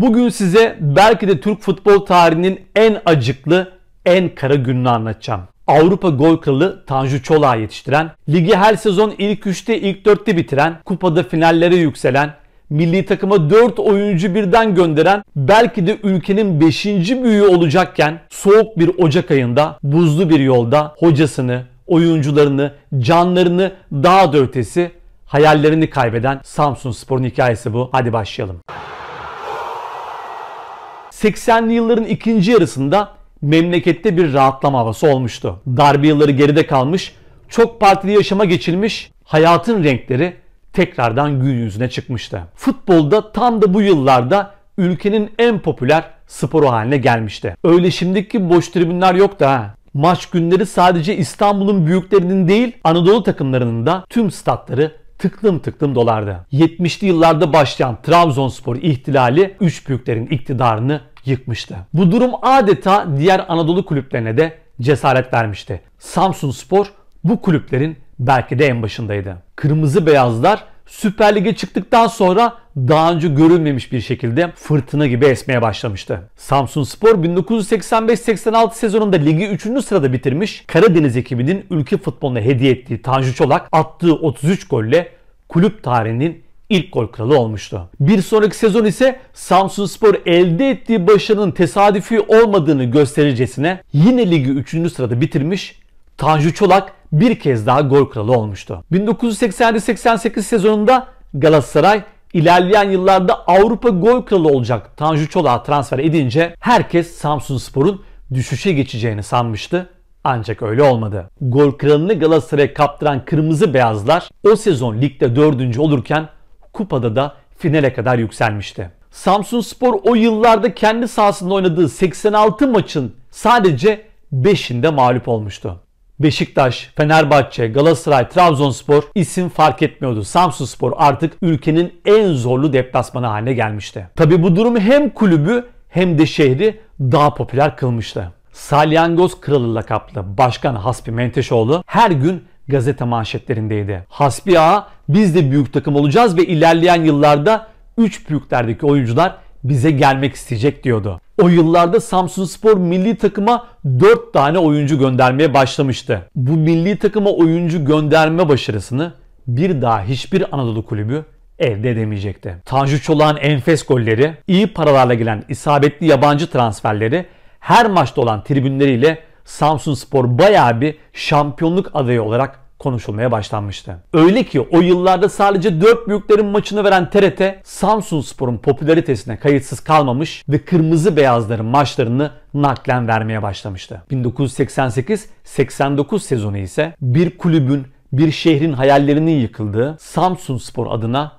Bugün size belki de Türk futbol tarihinin en acıklı, en kara gününü anlatacağım. Avrupa gol kralı Tanju Çolak'a yetiştiren, ligi her sezon ilk 3'te ilk 4'te bitiren, kupada finallere yükselen, milli takıma 4 oyuncu birden gönderen belki de ülkenin 5. büyüğü olacakken soğuk bir Ocak ayında buzlu bir yolda hocasını, oyuncularını, canlarını daha da ötesi hayallerini kaybeden Samsun Spor'un hikayesi bu. Hadi başlayalım. 80'li yılların ikinci yarısında memlekette bir rahatlama havası olmuştu. Darbe yılları geride kalmış, çok partili yaşama geçilmiş, hayatın renkleri tekrardan gün yüzüne çıkmıştı. Futbolda tam da bu yıllarda ülkenin en popüler sporu haline gelmişti. Öyle şimdiki boş tribünler yok da ha. Maç günleri sadece İstanbul'un büyüklerinin değil Anadolu takımlarının da tüm statları tıklım tıklım dolardı. 70'li yıllarda başlayan Trabzonspor ihtilali üç büyüklerin iktidarını yıkmıştı. Bu durum adeta diğer Anadolu kulüplerine de cesaret vermişti. Samsun Spor bu kulüplerin belki de en başındaydı. Kırmızı beyazlar Süper Lig'e çıktıktan sonra daha önce görülmemiş bir şekilde fırtına gibi esmeye başlamıştı. Samsun Spor 1985-86 sezonunda ligi 3. sırada bitirmiş Karadeniz ekibinin ülke futboluna hediye ettiği Tanju Çolak attığı 33 golle kulüp tarihinin ilk gol kralı olmuştu. Bir sonraki sezon ise Samsun Spor elde ettiği başarının tesadüfi olmadığını göstericesine yine ligi 3. sırada bitirmiş Tanju Çolak bir kez daha gol kralı olmuştu. 1987-88 sezonunda Galatasaray ilerleyen yıllarda Avrupa gol kralı olacak Tanju Çolak'a transfer edince herkes Samsun Spor'un düşüşe geçeceğini sanmıştı. Ancak öyle olmadı. Gol kralını Galatasaray'a kaptıran kırmızı beyazlar o sezon ligde dördüncü olurken kupada da finale kadar yükselmişti. Samsun Spor o yıllarda kendi sahasında oynadığı 86 maçın sadece 5'inde mağlup olmuştu. Beşiktaş, Fenerbahçe, Galatasaray, Trabzonspor isim fark etmiyordu. Spor artık ülkenin en zorlu deplasmanı haline gelmişti. Tabi bu durum hem kulübü hem de şehri daha popüler kılmıştı. Salyangoz Kralı lakaplı Başkan Hasbi Menteşoğlu her gün gazete manşetlerindeydi. Hasbiha biz de büyük takım olacağız ve ilerleyen yıllarda 3 büyüklerdeki oyuncular bize gelmek isteyecek diyordu. O yıllarda Samsun Spor milli takıma 4 tane oyuncu göndermeye başlamıştı. Bu milli takıma oyuncu gönderme başarısını bir daha hiçbir Anadolu kulübü elde edemeyecekti. Tanju Çolak'ın enfes golleri, iyi paralarla gelen isabetli yabancı transferleri, her maçta olan tribünleriyle Samsun Spor bayağı bir şampiyonluk adayı olarak konuşulmaya başlanmıştı. Öyle ki o yıllarda sadece 4 büyüklerin maçını veren TRT Samsun Spor'un popülaritesine kayıtsız kalmamış ve kırmızı beyazların maçlarını naklen vermeye başlamıştı. 1988-89 sezonu ise bir kulübün bir şehrin hayallerinin yıkıldığı Samsun Spor adına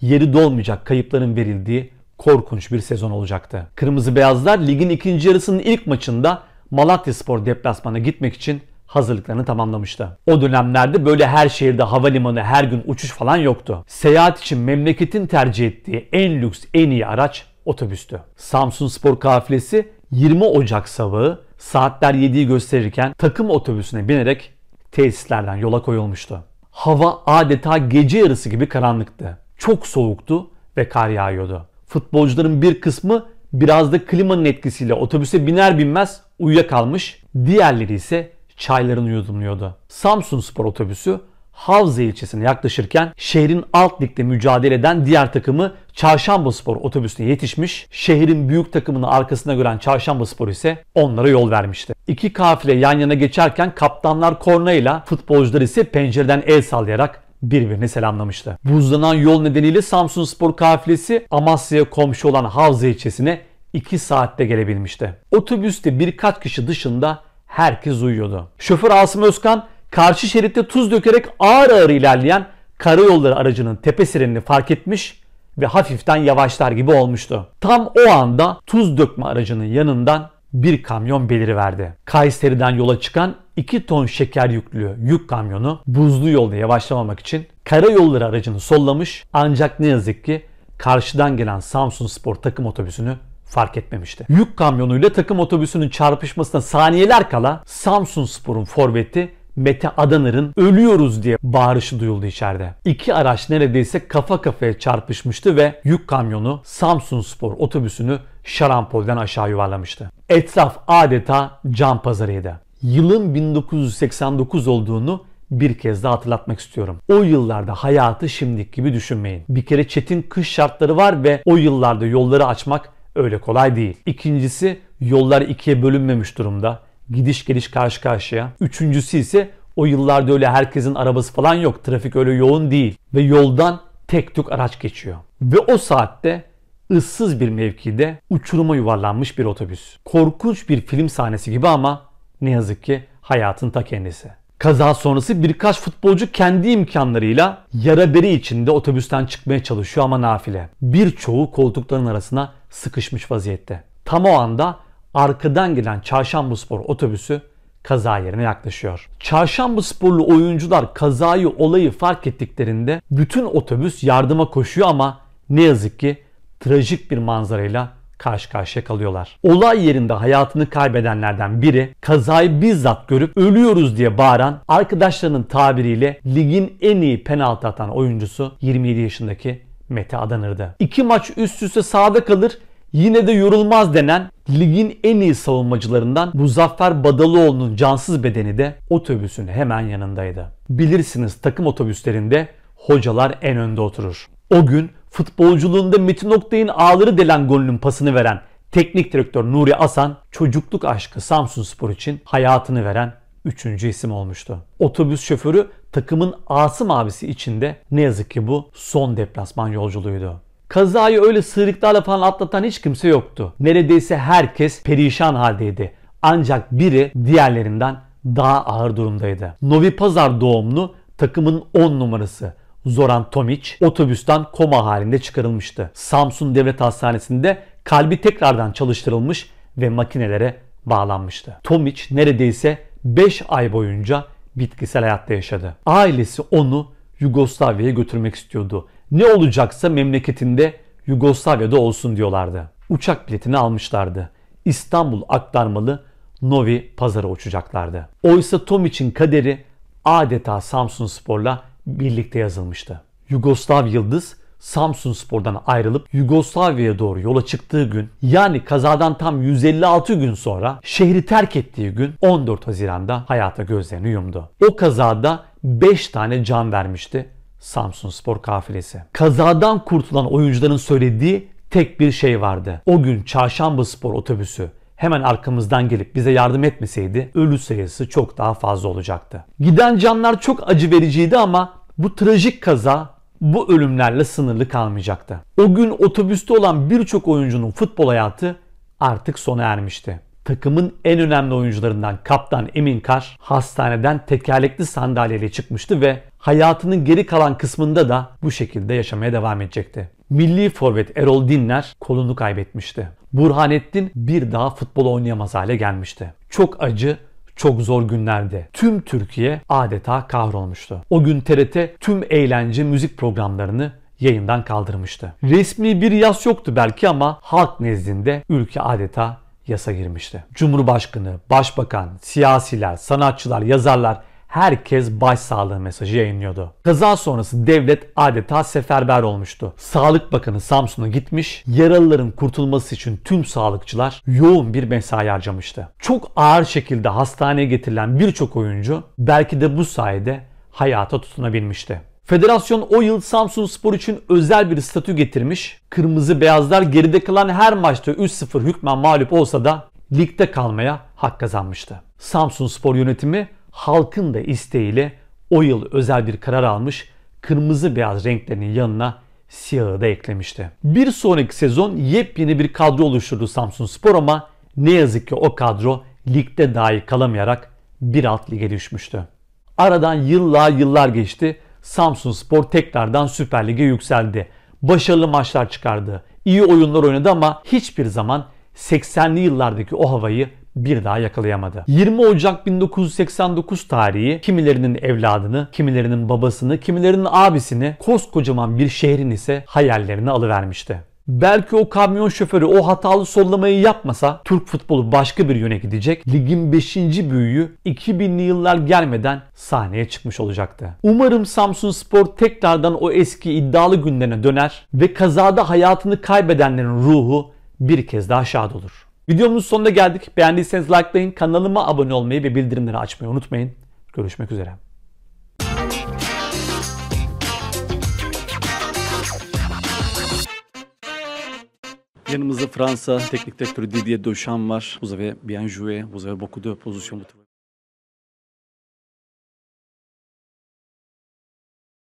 yeri dolmayacak kayıpların verildiği korkunç bir sezon olacaktı. Kırmızı Beyazlar ligin ikinci yarısının ilk maçında Malatya Spor deplasmana gitmek için hazırlıklarını tamamlamıştı. O dönemlerde böyle her şehirde havalimanı her gün uçuş falan yoktu. Seyahat için memleketin tercih ettiği en lüks en iyi araç otobüstü. Samsun Spor kafilesi 20 Ocak sabahı saatler 7'yi gösterirken takım otobüsüne binerek tesislerden yola koyulmuştu. Hava adeta gece yarısı gibi karanlıktı. Çok soğuktu ve kar yağıyordu. Futbolcuların bir kısmı Biraz da klimanın etkisiyle otobüse biner binmez uyuyakalmış. Diğerleri ise çaylarını yudumluyordu. Samsun Spor otobüsü Havza ilçesine yaklaşırken şehrin alt ligde mücadele eden diğer takımı Çarşamba Spor otobüsüne yetişmiş. Şehrin büyük takımını arkasına gören Çarşamba Spor ise onlara yol vermişti. İki kafile yan yana geçerken kaptanlar korna ile futbolcular ise pencereden el sallayarak birbirini selamlamıştı. Buzlanan yol nedeniyle Samsun Spor kafilesi Amasya'ya komşu olan Havza ilçesine 2 saatte gelebilmişti. Otobüste birkaç kişi dışında herkes uyuyordu. Şoför Asım Özkan karşı şeritte tuz dökerek ağır ağır ilerleyen karayolları aracının tepe fark etmiş ve hafiften yavaşlar gibi olmuştu. Tam o anda tuz dökme aracının yanından bir kamyon beliriverdi. Kayseri'den yola çıkan 2 ton şeker yüklü yük kamyonu buzlu yolda yavaşlamamak için karayolları aracını sollamış ancak ne yazık ki karşıdan gelen Samsun Spor takım otobüsünü fark etmemişti. Yük kamyonuyla takım otobüsünün çarpışmasına saniyeler kala Samsun Spor'un forveti Mete Adanır'ın ölüyoruz diye bağırışı duyuldu içeride. İki araç neredeyse kafa kafaya çarpışmıştı ve yük kamyonu Samsun Spor otobüsünü şarampolden aşağı yuvarlamıştı. Etraf adeta can pazarıydı yılın 1989 olduğunu bir kez daha hatırlatmak istiyorum. O yıllarda hayatı şimdiki gibi düşünmeyin. Bir kere çetin kış şartları var ve o yıllarda yolları açmak öyle kolay değil. İkincisi yollar ikiye bölünmemiş durumda. Gidiş geliş karşı karşıya. Üçüncüsü ise o yıllarda öyle herkesin arabası falan yok. Trafik öyle yoğun değil. Ve yoldan tek tük araç geçiyor. Ve o saatte ıssız bir mevkide uçuruma yuvarlanmış bir otobüs. Korkunç bir film sahnesi gibi ama ne yazık ki hayatın ta kendisi. Kaza sonrası birkaç futbolcu kendi imkanlarıyla yara beri içinde otobüsten çıkmaya çalışıyor ama nafile. Birçoğu koltukların arasına sıkışmış vaziyette. Tam o anda arkadan gelen Çarşamba Spor otobüsü kaza yerine yaklaşıyor. Çarşamba sporlu oyuncular kazayı olayı fark ettiklerinde bütün otobüs yardıma koşuyor ama ne yazık ki trajik bir manzarayla karşı karşıya kalıyorlar. Olay yerinde hayatını kaybedenlerden biri kazayı bizzat görüp ölüyoruz diye bağıran arkadaşlarının tabiriyle ligin en iyi penaltı atan oyuncusu 27 yaşındaki Mete Adanır'dı. İki maç üst üste sağda kalır yine de yorulmaz denen ligin en iyi savunmacılarından Muzaffer Badalıoğlu'nun cansız bedeni de otobüsün hemen yanındaydı. Bilirsiniz takım otobüslerinde hocalar en önde oturur. O gün futbolculuğunda Metin Oktay'ın ağları delen golünün pasını veren teknik direktör Nuri Asan çocukluk aşkı Samsun Spor için hayatını veren üçüncü isim olmuştu. Otobüs şoförü takımın Asım abisi içinde ne yazık ki bu son deplasman yolculuğuydu. Kazayı öyle sığırıklarla falan atlatan hiç kimse yoktu. Neredeyse herkes perişan haldeydi. Ancak biri diğerlerinden daha ağır durumdaydı. Novi Pazar doğumlu takımın 10 numarası Zoran Tomic otobüsten koma halinde çıkarılmıştı. Samsun Devlet Hastanesi'nde kalbi tekrardan çalıştırılmış ve makinelere bağlanmıştı. Tomic neredeyse 5 ay boyunca bitkisel hayatta yaşadı. Ailesi onu Yugoslavya'ya götürmek istiyordu. Ne olacaksa memleketinde Yugoslavya'da olsun diyorlardı. Uçak biletini almışlardı. İstanbul aktarmalı Novi Pazar'a uçacaklardı. Oysa Tom kaderi adeta Samsun Spor'la birlikte yazılmıştı. Yugoslav Yıldız Samsun Spor'dan ayrılıp Yugoslavya'ya doğru yola çıktığı gün yani kazadan tam 156 gün sonra şehri terk ettiği gün 14 Haziran'da hayata gözlerini yumdu. O kazada 5 tane can vermişti Samsun Spor kafilesi. Kazadan kurtulan oyuncuların söylediği tek bir şey vardı. O gün Çarşamba Spor otobüsü hemen arkamızdan gelip bize yardım etmeseydi ölü sayısı çok daha fazla olacaktı. Giden canlar çok acı vericiydi ama bu trajik kaza bu ölümlerle sınırlı kalmayacaktı. O gün otobüste olan birçok oyuncunun futbol hayatı artık sona ermişti. Takımın en önemli oyuncularından kaptan Emin Kar hastaneden tekerlekli sandalyeyle çıkmıştı ve hayatının geri kalan kısmında da bu şekilde yaşamaya devam edecekti. Milli forvet Erol Dinler kolunu kaybetmişti. Burhanettin bir daha futbol oynayamaz hale gelmişti. Çok acı çok zor günlerde tüm Türkiye adeta kahrolmuştu. O gün TRT tüm eğlence müzik programlarını yayından kaldırmıştı. Resmi bir yas yoktu belki ama halk nezdinde ülke adeta yasa girmişti. Cumhurbaşkanı, başbakan, siyasiler, sanatçılar, yazarlar herkes başsağlığı mesajı yayınlıyordu. Kaza sonrası devlet adeta seferber olmuştu. Sağlık Bakanı Samsun'a gitmiş, yaralıların kurtulması için tüm sağlıkçılar yoğun bir mesai harcamıştı. Çok ağır şekilde hastaneye getirilen birçok oyuncu belki de bu sayede hayata tutunabilmişti. Federasyon o yıl Samsun Spor için özel bir statü getirmiş. Kırmızı beyazlar geride kalan her maçta 3-0 hükmen mağlup olsa da ligde kalmaya hak kazanmıştı. Samsun Spor yönetimi halkın da isteğiyle o yıl özel bir karar almış kırmızı beyaz renklerinin yanına siyahı da eklemişti. Bir sonraki sezon yepyeni bir kadro oluşturdu Samsun Spor ama ne yazık ki o kadro ligde dahi kalamayarak bir alt lige düşmüştü. Aradan yıllar yıllar geçti. Samsun Spor tekrardan Süper Lig'e yükseldi. Başarılı maçlar çıkardı. İyi oyunlar oynadı ama hiçbir zaman 80'li yıllardaki o havayı bir daha yakalayamadı. 20 Ocak 1989 tarihi kimilerinin evladını, kimilerinin babasını, kimilerinin abisini koskocaman bir şehrin ise hayallerini alıvermişti. Belki o kamyon şoförü o hatalı sollamayı yapmasa Türk futbolu başka bir yöne gidecek. Ligin 5. büyüğü 2000'li yıllar gelmeden sahneye çıkmış olacaktı. Umarım Samsun Spor tekrardan o eski iddialı günlerine döner ve kazada hayatını kaybedenlerin ruhu bir kez daha şad olur. Videomuzun sonuna geldik. Beğendiyseniz likelayın, kanalıma abone olmayı ve bildirimleri açmayı unutmayın. Görüşmek üzere. Yanımızda Fransa teknik direktörü Didier Deschamps var. Vous avez bien joué, vous avez beaucoup de pozisyonu.